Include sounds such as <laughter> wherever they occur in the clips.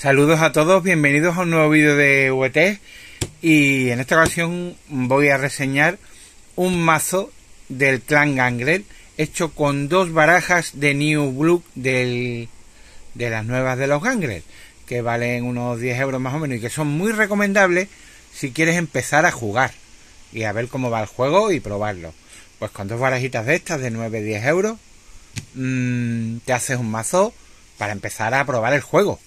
Saludos a todos, bienvenidos a un nuevo vídeo de VT y en esta ocasión voy a reseñar un mazo del clan Gangrel hecho con dos barajas de New Blue de las nuevas de los Gangrel que valen unos 10 euros más o menos y que son muy recomendables si quieres empezar a jugar y a ver cómo va el juego y probarlo. Pues con dos barajitas de estas de 9-10 euros mm, te haces un mazo para empezar a probar el juego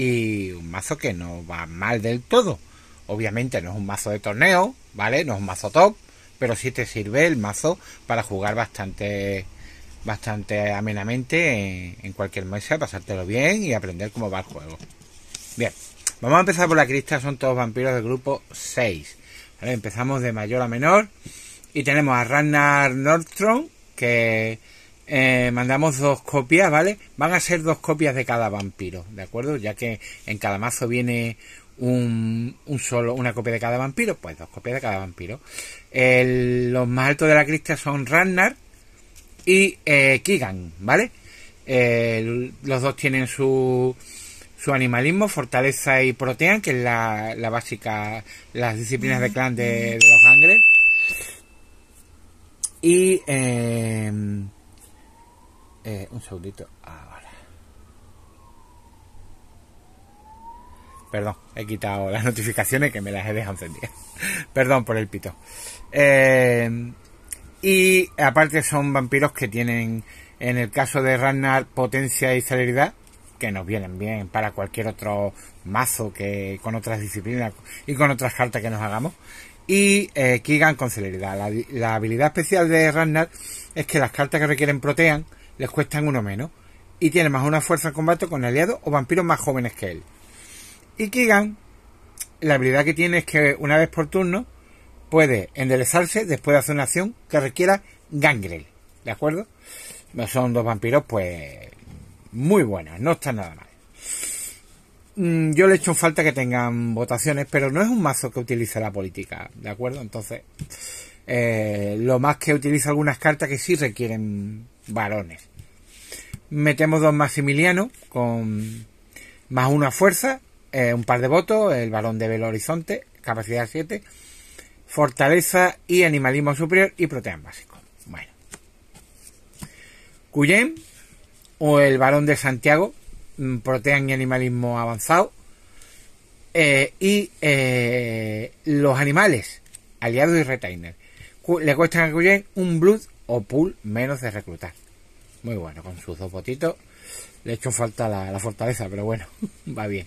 y un mazo que no va mal del todo. Obviamente no es un mazo de torneo, ¿vale? No es un mazo top, pero sí te sirve el mazo para jugar bastante bastante amenamente en, cualquier mesa, pasártelo bien y aprender cómo va el juego. Bien, vamos a empezar por la crista, son todos vampiros del grupo 6. Empezamos de mayor a menor y tenemos a Ragnar Nordstrom, que eh, mandamos dos copias, ¿vale? Van a ser dos copias de cada vampiro, ¿de acuerdo? Ya que en cada mazo viene un, solo, una copia de cada vampiro, pues dos copias de cada vampiro. los más altos de la crista son Ragnar y eh, Kigan, ¿vale? los dos tienen su, su animalismo, fortaleza y protean, que es la, básica, las disciplinas de clan de, los gangres. Y eh, eh, un segundito. Ahora. Perdón, he quitado las notificaciones que me las he dejado encendidas. <laughs> Perdón por el pito. Eh, y aparte son vampiros que tienen, en el caso de Ragnar, potencia y celeridad, que nos vienen bien para cualquier otro mazo que con otras disciplinas y con otras cartas que nos hagamos. Y eh, Kigan con celeridad. La, la habilidad especial de Ragnar es que las cartas que requieren protean les cuestan uno menos y tiene más una fuerza en combate con aliados o vampiros más jóvenes que él. Y Kigan, la habilidad que tiene es que una vez por turno puede enderezarse después de hacer una acción que requiera gangrel, ¿de acuerdo? Son dos vampiros pues muy buenas, no están nada mal. Mm, yo le echo falta que tengan votaciones, pero no es un mazo que utilice la política, ¿de acuerdo? Entonces, eh, lo más que utiliza algunas cartas que sí requieren varones Metemos dos Maximiliano con más una fuerza, eh, un par de votos, el balón de Belo Horizonte, capacidad 7, fortaleza y animalismo superior y protean básico. Bueno. Cuyen o el varón de Santiago, mm, protean y animalismo avanzado. Eh, y eh, los animales, aliados y retainer, le cuestan a Cuyen un blood o pool menos de reclutar muy bueno, con sus dos votitos Le he hecho falta la, fortaleza, pero bueno, <laughs> va bien.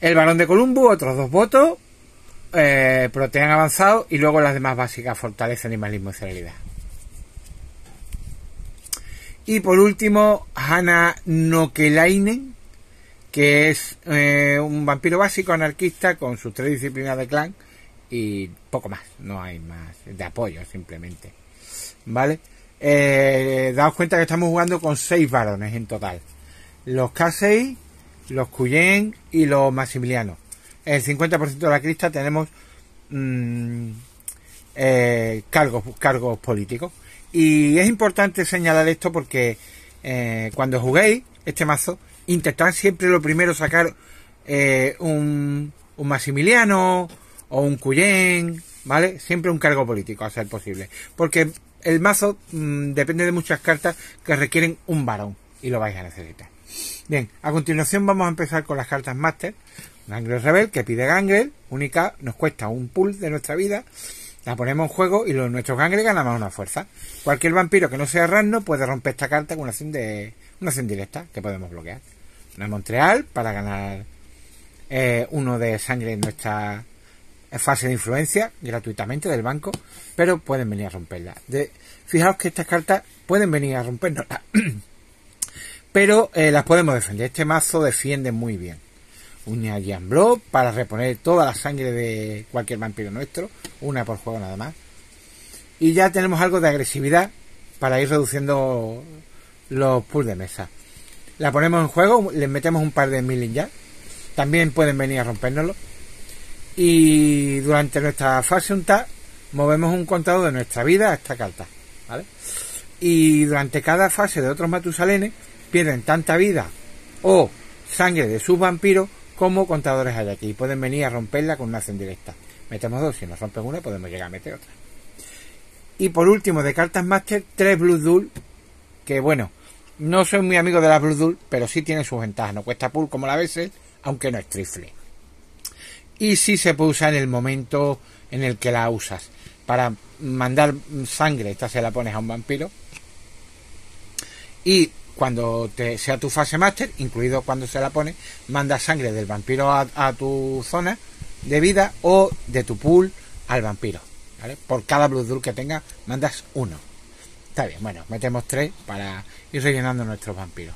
El varón de Columbo, otros dos votos. Eh, protean avanzado y luego las demás básicas, fortaleza, animalismo y celeridad. Y por último, Hanna Nokelainen, que es eh, un vampiro básico anarquista con sus tres disciplinas de clan y poco más, no hay más de apoyo simplemente. ¿Vale? Eh, daos cuenta que estamos jugando con seis varones en total. Los k los Cuyen y los Maximiliano El 50% de la crista tenemos mm, eh, cargos, cargos políticos. Y es importante señalar esto porque eh, cuando juguéis este mazo, intentad siempre lo primero sacar un, un Maximiliano o un Cuyen, ¿vale? Siempre un cargo político, a ser posible. Porque el mazo mm, depende de muchas cartas que requieren un varón y lo vais a necesitar. Bien, a continuación vamos a empezar con las cartas Master. Gangrel Rebel que pide Gangrel, única, nos cuesta un pull de nuestra vida. La ponemos en juego y los, nuestros Gangrel ganan más una fuerza. Cualquier vampiro que no sea Rasno puede romper esta carta con una acción, de, una acción directa que podemos bloquear. Una Montreal para ganar eh, uno de sangre en nuestra es fase de influencia gratuitamente del banco, pero pueden venir a romperla. De, fijaos que estas cartas pueden venir a rompernos, <clears throat> pero eh, las podemos defender. Este mazo defiende muy bien. unian Blow para reponer toda la sangre de cualquier vampiro nuestro, una por juego nada más. Y ya tenemos algo de agresividad para ir reduciendo los pulls de mesa. La ponemos en juego, les metemos un par de milling ya. También pueden venir a rompernoslo y durante nuestra fase untar movemos un contador de nuestra vida A esta carta, ¿vale? Y durante cada fase de otros matusalenes pierden tanta vida o sangre de sus vampiros como contadores hay aquí. Y pueden venir a romperla con una acción directa. Metemos dos, si nos rompen una podemos llegar a meter otra. Y por último, de cartas máster, tres Blue Duel, que bueno, no soy muy amigo de las Blue Duel, pero sí tiene sus ventajas. No cuesta pool como la veces, aunque no es trifle y si se puede usar en el momento en el que la usas. Para mandar sangre, esta se la pones a un vampiro. Y cuando te, sea tu fase máster, incluido cuando se la pone, manda sangre del vampiro a, tu zona de vida o de tu pool al vampiro. Por cada Blue Duel que tenga, mandas uno. Está bien, bueno, metemos tres para ir rellenando nuestros vampiros.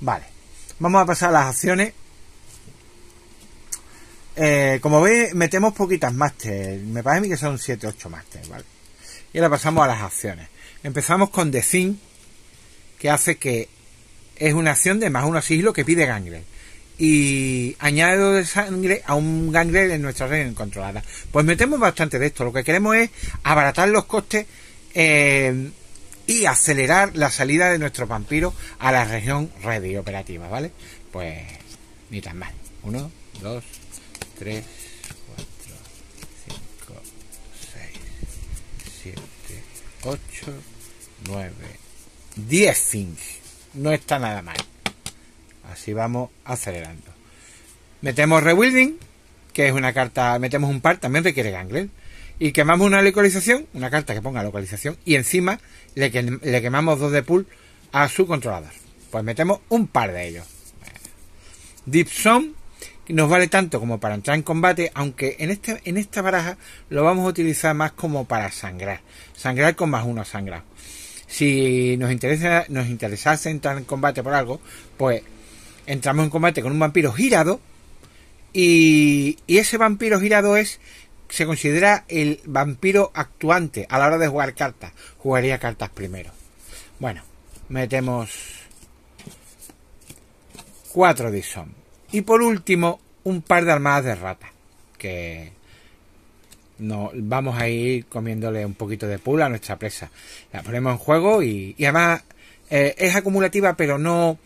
Vale, vamos a pasar a las acciones eh, como veis, metemos poquitas máster. Me parece que son 7 8 másteres, ¿vale? Y ahora pasamos a las acciones. Empezamos con The que hace que es una acción de más uno sigilo que pide Gangrel. Y añado de sangre a un Gangrel en nuestra región controlada, Pues metemos bastante de esto. Lo que queremos es abaratar los costes eh, y acelerar la salida de nuestro vampiro a la región ready operativa, ¿vale? Pues ni tan mal. Uno, dos, 3, 4, 5, 6, 7, 8, 9, 10 fins. No está nada mal. Así vamos acelerando. Metemos Rebuilding, que es una carta, metemos un par, también requiere Gangrel. Y quemamos una localización, una carta que ponga localización, y encima le, quemamos dos de pool a su controlador. Pues metemos un par de ellos. Deep Zone nos vale tanto como para entrar en combate, aunque en, este, en esta baraja lo vamos a utilizar más como para sangrar. Sangrar con más uno sangrado. Si nos, interesa, nos interesase entrar en combate por algo, pues entramos en combate con un vampiro girado. Y, y ese vampiro girado es se considera el vampiro actuante a la hora de jugar cartas. Jugaría cartas primero. Bueno, metemos 4 dison y por último, un par de armadas de rata, Que no, vamos a ir comiéndole un poquito de pool a nuestra presa. La ponemos en juego y, además eh, es acumulativa, pero no,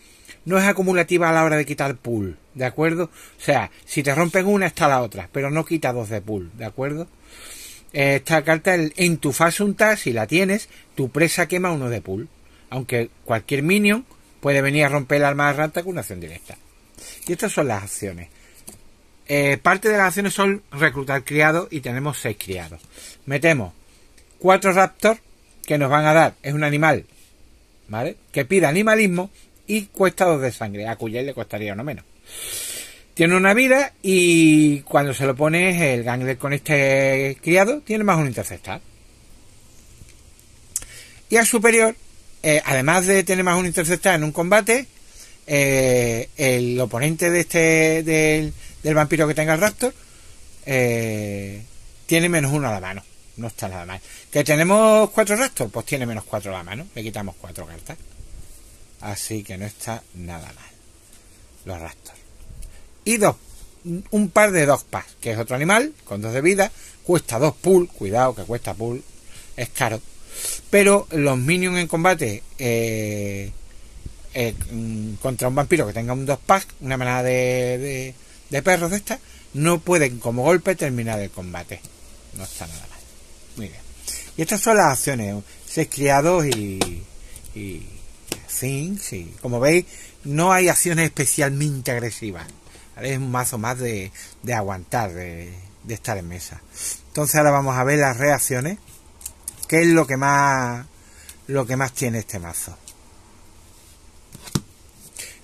no es acumulativa a la hora de quitar pool, ¿de acuerdo? O sea, si te rompen una está la otra, pero no quita dos de pool, ¿de acuerdo? Eh, esta carta en tu fase unta, si la tienes, tu presa quema uno de pool. Aunque cualquier minion puede venir a romper la arma de rata con una acción directa. Y estas son las acciones. Eh, parte de las acciones son reclutar criados y tenemos seis criados. Metemos cuatro raptors que nos van a dar, es un animal, ¿vale? Que pide animalismo y cuesta de sangre, a cuya le costaría uno menos. Tiene una vida y cuando se lo pones el gangler con este criado tiene más un interceptar. Y al superior, eh, además de tener más un interceptar en un combate, eh, el oponente de este del, del, vampiro que tenga el Raptor eh, tiene menos uno a la mano. No está nada mal. ¿Que tenemos cuatro Raptor? Pues tiene menos cuatro a la mano. Le quitamos cuatro cartas. Así que no está nada mal. Los Raptor. Y dos. Un par de dos pas, que es otro animal, con dos de vida. Cuesta dos pull. Cuidado que cuesta pull. Es caro. Pero los minions en combate. Eh, eh, contra un vampiro que tenga un dos pack, una manada de, perros de estas, no pueden como golpe terminar el combate. No está nada mal. Muy bien. Y estas son las acciones, seis criados y, y sí, Como veis, no hay acciones especialmente agresivas. Es un mazo más de, aguantar, de, de, estar en mesa. Entonces ahora vamos a ver las reacciones. ¿Qué es lo que más lo que más tiene este mazo?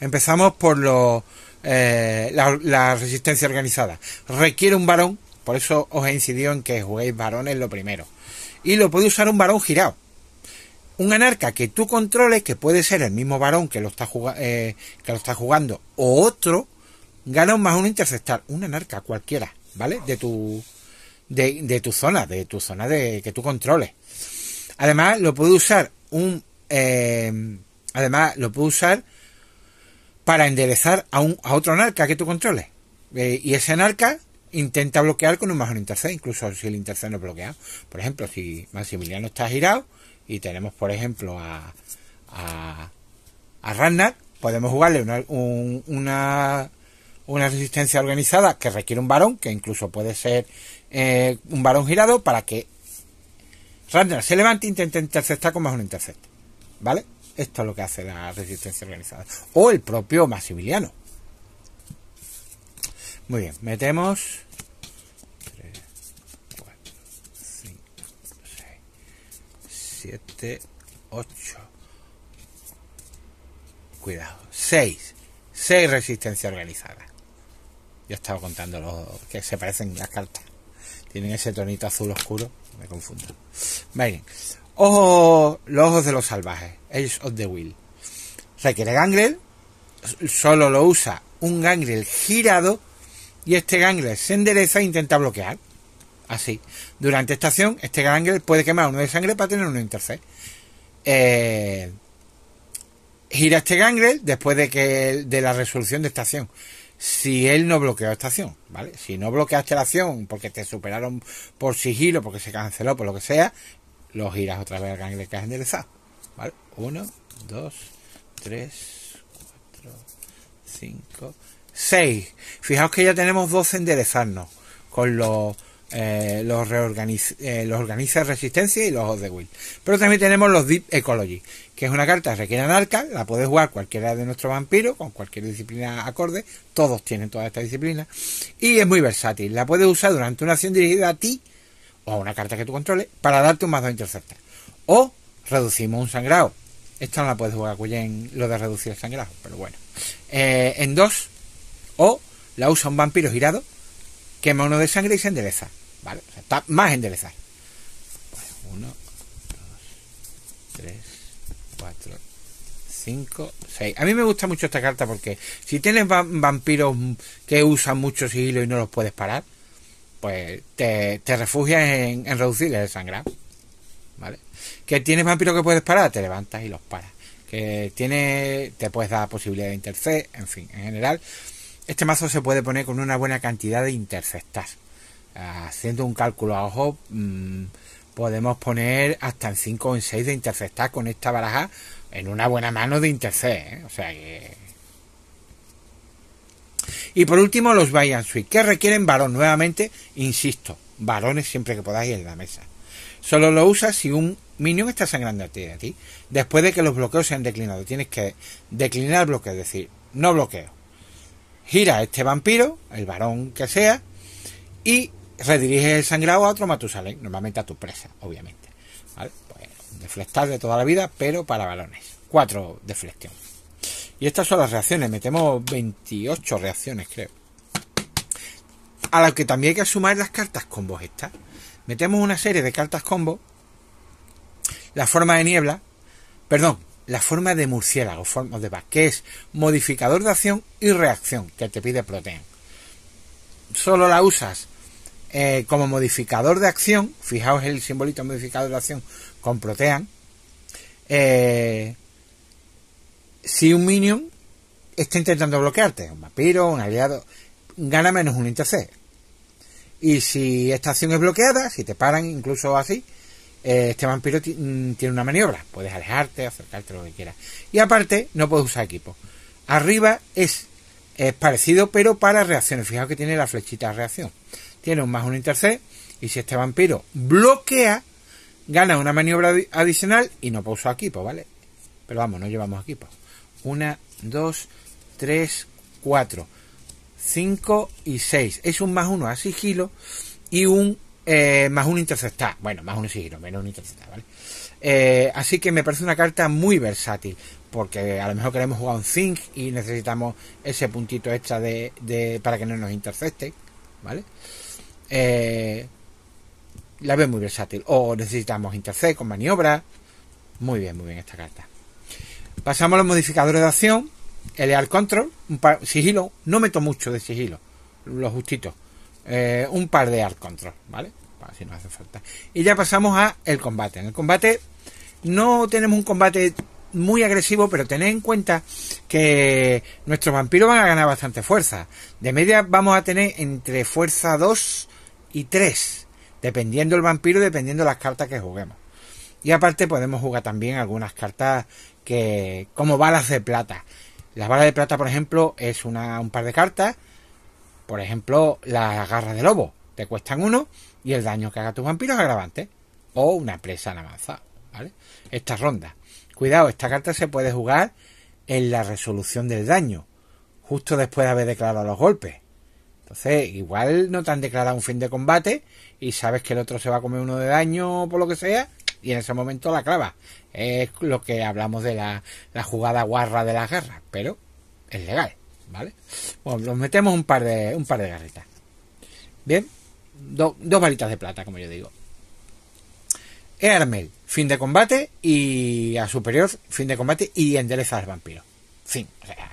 Empezamos por los eh, la, resistencia organizada. Requiere un varón, por eso os he incidido en que juguéis varones lo primero. Y lo puede usar un varón girado. Un anarca que tú controles, que puede ser el mismo varón que lo está, eh, que lo está jugando o otro, gana más un interceptar. Un anarca cualquiera, ¿vale? De tu, de, tu zona, de tu zona de que tú controles. Además, lo puede usar un. Eh, además, lo puede usar para enderezar a, otro narca que tú controles. Eh, y ese narca intenta bloquear con un más Intercept incluso si el interced no es bloqueado. Por ejemplo, si Maximiliano está girado y tenemos, por ejemplo, a, a, Ragnar, podemos jugarle una, resistencia organizada que requiere un varón, que incluso puede ser eh, un varón girado, para que Ragnar se levante e intente interceptar con más un ¿Vale? Esto es lo que hace la resistencia organizada. O el propio Maximiliano. Muy bien, metemos... 3, 4, 5, 6, 7, 8. Cuidado. 6. 6 resistencia organizada. Yo estaba contando los que se parecen las cartas. Tienen ese tonito azul oscuro. Me confundo. Miren. Ojo, los ojos de los salvajes. Age of the will O sea que gangrel solo lo usa un gangrel girado y este gangrel se endereza e intenta bloquear. Así. Durante estación este gangrel puede quemar uno de sangre para tener un interfaz. Eh, gira este gangrel después de que de la resolución de estación Si él no bloqueó estación ¿vale? Si no bloqueaste la acción porque te superaron por sigilo, porque se canceló, por lo que sea, lo giras otra vez al gangrel que has enderezado. 1, 2, 3, 4, 5, 6. Fijaos que ya tenemos 12 enderezarnos con los, eh, los, eh, los organiza resistencia y los de will. Pero también tenemos los Deep Ecology, que es una carta requiere anarca, la puede jugar cualquiera de nuestros vampiros, con cualquier disciplina acorde, todos tienen toda esta disciplina, y es muy versátil, la puedes usar durante una acción dirigida a ti, o a una carta que tú controles, para darte un más 2 O reducimos un sangrado. Esta no la puedes jugar en lo de reducir el sangrado, pero bueno. Eh, en dos, o la usa un vampiro girado, quema uno de sangre y se endereza. ¿Vale? está más enderezar. uno, dos, tres, cuatro, 5, 6. A mí me gusta mucho esta carta porque si tienes vampiros que usan mucho sigilo y no los puedes parar, pues te, te refugias en, en reducir el sangrado. ¿Vale? Que tienes vampiro que puedes parar, te levantas y los paras. Que tiene, te puedes dar posibilidad de interceptar en fin, en general. Este mazo se puede poner con una buena cantidad de interceptar. Ah, haciendo un cálculo a ojo, mm, podemos poner hasta en 5 o en 6 de interceptar con esta baraja en una buena mano de interceptar ¿eh? O sea que. Y por último, los Bayan switch que requieren varón. Nuevamente, insisto, varones siempre que podáis en la mesa. Solo lo usas si un Minion está sangrando a ti, ti. Después de que los bloqueos se han declinado, tienes que declinar bloqueo, es decir, no bloqueo. Gira a este vampiro, el varón que sea, y redirige el sangrado a otro Matusalén, normalmente a tu presa, obviamente. ¿Vale? Pues, deflectar de toda la vida, pero para balones. Cuatro deflexión Y estas son las reacciones, metemos 28 reacciones, creo. A lo que también hay que sumar las cartas combos estas. Metemos una serie de cartas combo la forma de niebla, perdón, la forma de murciélago, forma de que es modificador de acción y reacción que te pide Protean. Solo la usas eh, como modificador de acción, fijaos el simbolito modificador de acción con Protean. Eh, si un minion está intentando bloquearte, un vampiro, un aliado, gana menos un intercede. Y si esta acción es bloqueada, si te paran incluso así, eh, este vampiro mm, tiene una maniobra. Puedes alejarte, acercarte, lo que quieras. Y aparte, no puedes usar equipo. Arriba es, es parecido, pero para reacciones. Fijaos que tiene la flechita de reacción. Tiene un más un interce, Y si este vampiro bloquea, gana una maniobra adicional y no puede usar equipo, ¿vale? Pero vamos, no llevamos equipo. Una, dos, tres, cuatro, cinco y seis. Es un más uno a sigilo y un eh, más un interceptar. Bueno, más un sigilo, menos un interceptar, ¿vale? Eh, así que me parece una carta muy versátil, porque a lo mejor queremos jugar un Zinc y necesitamos ese puntito extra de, para que no nos intercepte, ¿vale? Eh, la veo muy versátil. O necesitamos Intercept con maniobra. Muy bien, muy bien esta carta. Pasamos a los modificadores de acción. El Air Control, un sigilo. No meto mucho de sigilo, lo justito. Eh, un par de Art Control, ¿vale? si nos hace falta. Y ya pasamos a el combate. En el combate no tenemos un combate muy agresivo, pero tened en cuenta que nuestros vampiros van a ganar bastante fuerza. De media vamos a tener entre fuerza 2 y 3, dependiendo el vampiro, dependiendo las cartas que juguemos. Y aparte podemos jugar también algunas cartas que como balas de plata. Las balas de plata, por ejemplo, es una, un par de cartas por ejemplo, las garras de lobo te cuestan uno y el daño que haga tu vampiro es agravante. O una presa en la ¿vale? Esta ronda. Cuidado, esta carta se puede jugar en la resolución del daño, justo después de haber declarado los golpes. Entonces, igual no te han declarado un fin de combate y sabes que el otro se va a comer uno de daño por lo que sea y en ese momento la clava. Es lo que hablamos de la, la jugada guarra de las garras, pero es legal. ¿vale? Bueno, nos metemos un par de, un par de garritas. Bien, dos varitas de plata, como yo digo. Earmel, fin de combate y a superior, fin de combate y endereza al vampiro. Fin,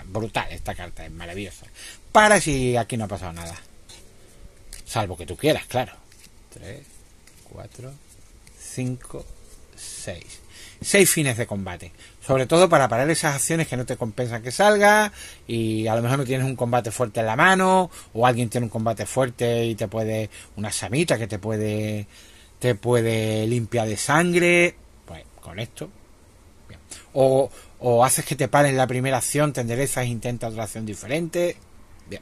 brutal esta carta, es maravillosa. Para si aquí no ha pasado nada. Salvo que tú quieras, claro. 3, 4, 5, 6 seis fines de combate. Sobre todo para parar esas acciones que no te compensan que salga y a lo mejor no tienes un combate fuerte en la mano o alguien tiene un combate fuerte y te puede una samita que te puede te puede limpiar de sangre, pues con esto. O, haces que te paren la primera acción, te enderezas e intentas otra acción diferente. Bien.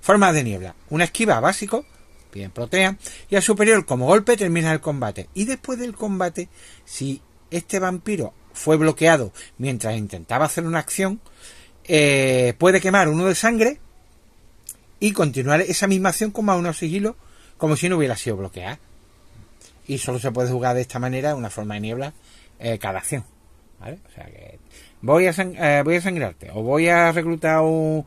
Formas de niebla. Una esquiva básico, bien protea, y al superior como golpe termina el combate. Y después del combate, si este vampiro fue bloqueado mientras intentaba hacer una acción, eh, puede quemar uno de sangre y continuar esa misma acción con más unos sigilo, como si no hubiera sido bloqueada. Y solo se puede jugar de esta manera, una forma de niebla, eh, cada acción. ¿vale? O sea que voy a, eh, voy sangrarte o voy a reclutar un,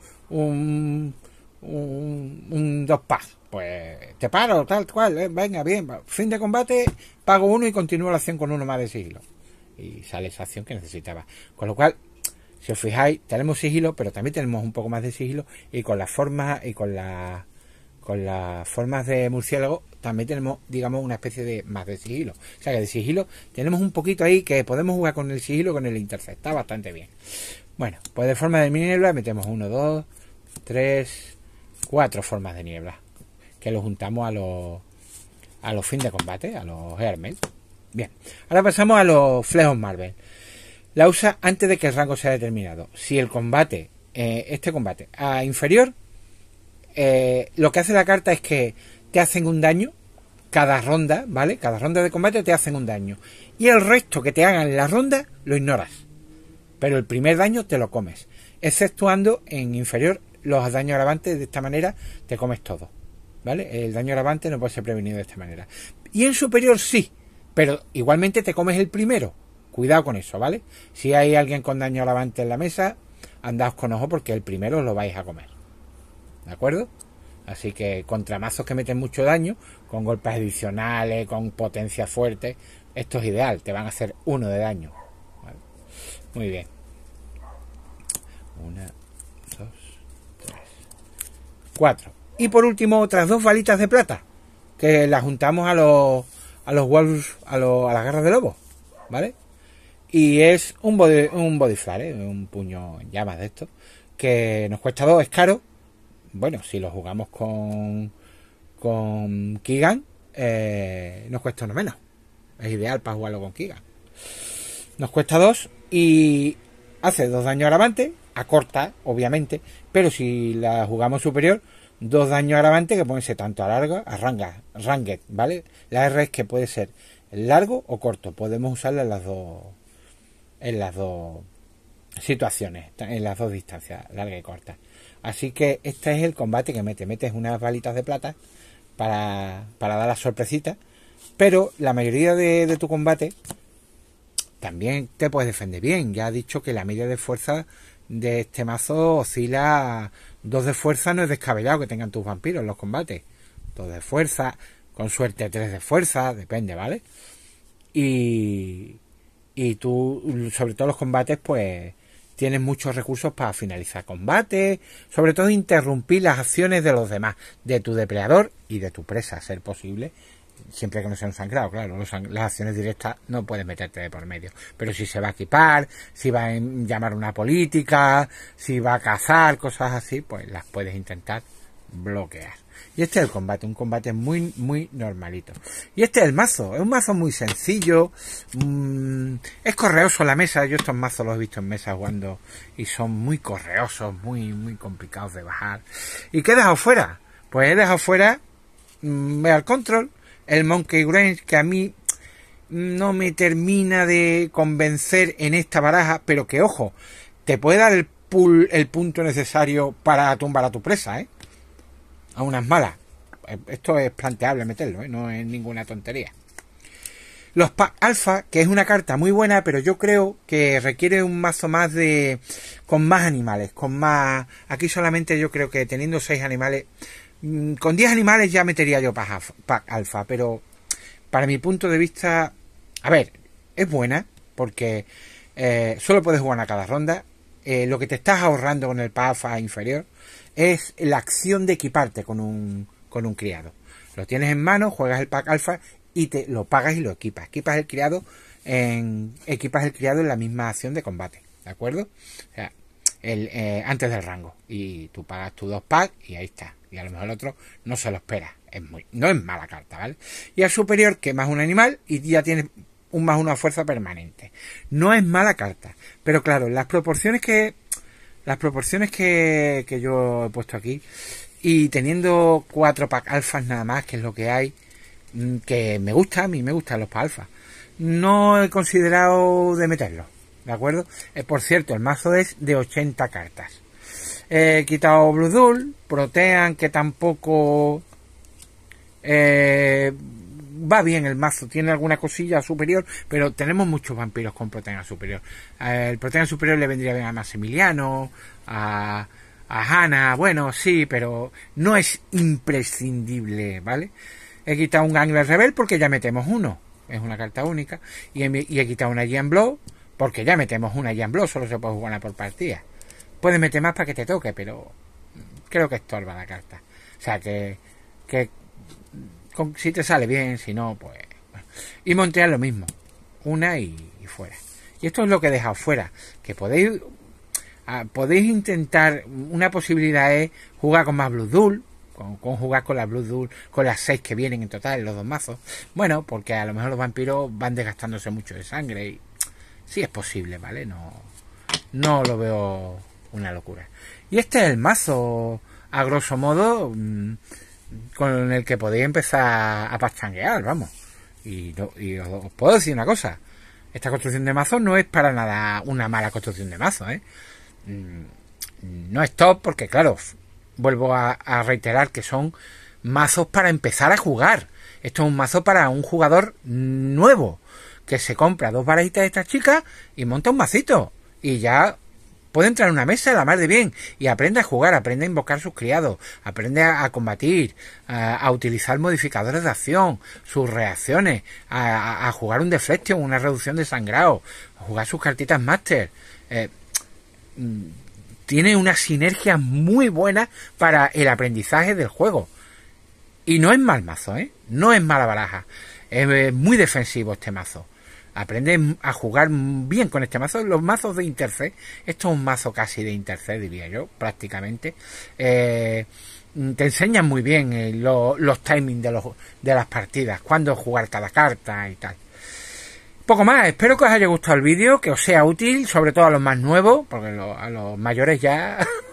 un, dos paz Pues te paro, tal cual, venga, bien, fin de combate, pago uno y continúo la acción con uno más de sigilo y sale esa acción que necesitaba. Con lo cual, si os fijáis, tenemos sigilo, pero también tenemos un poco más de sigilo y con las formas y con la con las formas de murciélago también tenemos, digamos, una especie de más de sigilo. O sea que de sigilo tenemos un poquito ahí que podemos jugar con el sigilo con el intercepta, bastante bien. Bueno, pues de forma de niebla metemos 1, 2, 3, 4 formas de niebla. Que lo juntamos a los a los fin de combate, a los hermes. Bien, ahora pasamos a los flejos Marvel. La usa antes de que el rango sea determinado. Si el combate, eh, este combate, a inferior, eh, lo que hace la carta es que te hacen un daño cada ronda, ¿vale? Cada ronda de combate te hacen un daño. Y el resto que te hagan en la ronda lo ignoras. Pero el primer daño te lo comes. Exceptuando en inferior los daños agravantes, de esta manera te comes todo. ¿Vale? El daño agravante no puede ser prevenido de esta manera. Y en superior sí. Pero igualmente te comes el primero. Cuidado con eso, ¿vale? Si hay alguien con daño alavante en la mesa, andaos con ojo porque el primero lo vais a comer. ¿De acuerdo? Así que contra mazos que meten mucho daño, con golpes adicionales, con potencia fuerte, esto es ideal, te van a hacer uno de daño. Muy bien. Una, dos, tres, cuatro. Y por último, otras dos balitas de plata, que las juntamos a los a los wolves, a, las garras de lobo, ¿vale? Y es un body, un ¿eh? un puño en llamas de esto, que nos cuesta dos, es caro. Bueno, si lo jugamos con, con Kigan, eh, nos cuesta uno menos. Es ideal para jugarlo con Kigan. Nos cuesta dos y hace dos daños al amante, corta, obviamente, pero si la jugamos superior, dos daños agravantes que pueden tanto a larga, a ranga, ranged, ¿vale? La R es que puede ser largo o corto, podemos usarla en las dos en las dos situaciones, en las dos distancias, larga y corta. Así que este es el combate que mete, metes unas balitas de plata para, dar la sorpresita, pero la mayoría de, de tu combate también te puedes defender bien. Ya ha dicho que la media de fuerza de este mazo oscila dos de fuerza no es descabellado que tengan tus vampiros en los combates dos de fuerza con suerte tres de fuerza depende vale y y tú sobre todo los combates pues tienes muchos recursos para finalizar combates sobre todo interrumpir las acciones de los demás de tu depredador y de tu presa a ser posible siempre que no sea un sangrado, claro, las acciones directas no puedes meterte de por medio. Pero si se va a equipar, si va a llamar una política, si va a cazar, cosas así, pues las puedes intentar bloquear. Y este es el combate, un combate muy, muy normalito. Y este es el mazo, es un mazo muy sencillo, mm, es correoso la mesa, yo estos mazos los he visto en mesa jugando y son muy correosos, muy, muy complicados de bajar. ¿Y qué he dejado fuera? Pues he dejado fuera mm, ve al control, el Monkey Grange, que a mí no me termina de convencer en esta baraja, pero que ojo, te puede dar el, el punto necesario para tumbar a tu presa, ¿eh? A unas malas. Eh, esto es planteable meterlo, ¿eh? no es ninguna tontería. Los Pack Alfa, que es una carta muy buena, pero yo creo que requiere un mazo más de. con más animales, con más. Aquí solamente yo creo que teniendo seis animales Mm, con 10 animales ya metería yo Pack alfa pero para mi punto de vista, a ver, es buena porque eh, solo puedes jugar a cada ronda. Eh, lo que te estás ahorrando con el Pack alfa inferior es la acción de equiparte con un, criado. Lo tienes en mano, juegas el Pack alfa y te lo pagas y lo equipas. Equipas el criado en, equipas el criado en la misma acción de combate, ¿de acuerdo? Eh, antes del rango. Y tú pagas tus dos packs y ahí está y a lo mejor el otro no se lo espera. Es muy, no es mala carta, ¿vale? Y al superior que más un animal y ya tiene un más una fuerza permanente. No es mala carta, pero claro, las proporciones que las proporciones que, yo he puesto aquí y teniendo cuatro pack alfas nada más, que es lo que hay, mm, que me gusta, a mí me gustan los pack alfas. No he considerado de meterlo, ¿de acuerdo? Eh, por cierto, el mazo es de 80 cartas. He quitado Blue Protean, que tampoco eh, va bien el mazo, tiene alguna cosilla superior, pero tenemos muchos vampiros con Protean superior. Eh, el Protean superior le vendría bien a Maximiliano, a, a Hannah, bueno, sí, pero no es imprescindible, ¿vale? He quitado un Gangler Rebel porque ya metemos uno, es una carta única, y he, quitado una Gian Blow porque ya metemos una Gian Blow, solo se puede jugar una por partida. Puedes meter más para que te toque, pero creo que estorba la carta. O sea, que, si te sale bien, si no, pues... Y montear lo mismo. Una y, fuera. Y esto es lo que he dejado fuera. Que podéis... Ah, podéis intentar... Una posibilidad es jugar con más Blue Duel. Con, jugar con la Blue Duel, con las seis que vienen en total, los dos mazos. Bueno, porque a lo mejor los vampiros van desgastándose mucho de sangre y sí es posible, ¿vale? No, no lo veo una locura. Y este es el mazo, a grosso modo, mm, con el que podéis empezar a pachanguear, vamos. Y, os, puedo decir una cosa. Esta construcción de mazo no es para nada una mala construcción de mazo, ¿eh? mm, No es top porque, claro, vuelvo a, reiterar que son mazos para empezar a jugar. Esto es un mazo para un jugador nuevo que se compra dos varitas de estas chicas y monta un macito. Y ya Puede entrar en una mesa la mar de bien y aprende a jugar, aprende a invocar sus criados, aprende a, combatir, a, utilizar modificadores de acción, sus reacciones, a, jugar un deflection, una reducción de sangrado, a jugar sus cartitas máster. Eh, mm, tiene una sinergia muy buena para el aprendizaje del juego. Y no es mal mazo, ¿eh? No es mala baraja. Es muy defensivo este mazo. Aprende a jugar bien con este mazo. Los mazos de Intercept. esto es un mazo casi de Intercept, diría yo, prácticamente. Eh, mm, te enseñan muy bien eh, los timings de, los, de las partidas, cuándo jugar cada carta y tal. Poco más, espero que os haya gustado el vídeo, que os sea útil, sobre todo a los más nuevos, porque a los mayores ya <laughs>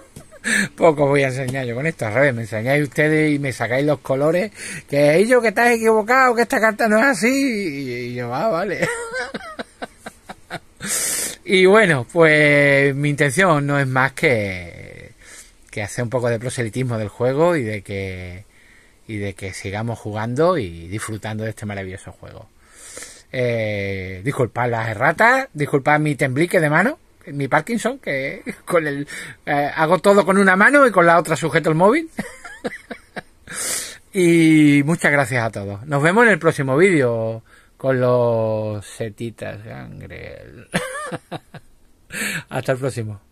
Poco voy a enseñar yo con estas revés, Me enseñáis ustedes y me sacáis los colores. Que ellos que estás equivocado, que esta carta no es así. Y yo, ah, vale. <laughs> y bueno, pues mi intención no es más que, que hacer un poco de proselitismo del juego y de que y de que sigamos jugando y disfrutando de este maravilloso juego. Eh, disculpad las erratas, disculpad mi temblique de mano, mi Parkinson, que <laughs> con el eh, hago todo con una mano y con la otra sujeto el móvil. <laughs> y muchas gracias a todos. Nos vemos en el próximo vídeo con los setitas gangrel. <laughs> Hasta el próximo.